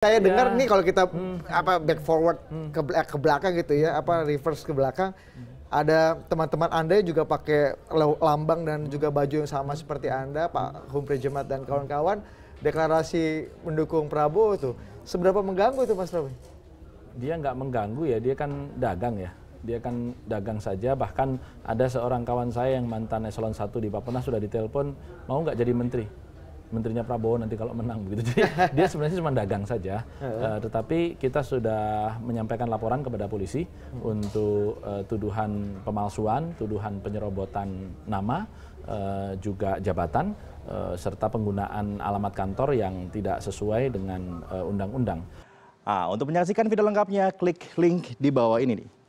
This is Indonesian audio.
saya iya. dengar ya. nih kalau kita hmm. apa back forward hmm. ke ke belakang gitu ya apa reverse ke belakang hmm. ada teman-teman anda juga pakai lambang dan juga baju yang sama seperti anda Pak Humpri Jemat dan kawan-kawan deklarasi mendukung Prabowo tuh seberapa mengganggu itu Mas Romi? Dia nggak mengganggu ya dia kan dagang ya dia kan dagang saja bahkan ada seorang kawan saya yang mantan eselon 1 di Papua sudah ditelepon mau nggak jadi menteri menterinya Prabowo nanti kalau menang begitu. Jadi dia sebenarnya cuma dagang saja. uh, tetapi kita sudah menyampaikan laporan kepada polisi hmm. untuk uh, tuduhan pemalsuan, tuduhan penyerobotan nama, uh, juga jabatan uh, serta penggunaan alamat kantor yang tidak sesuai dengan undang-undang. Uh, untuk menyaksikan video lengkapnya klik link di bawah ini nih.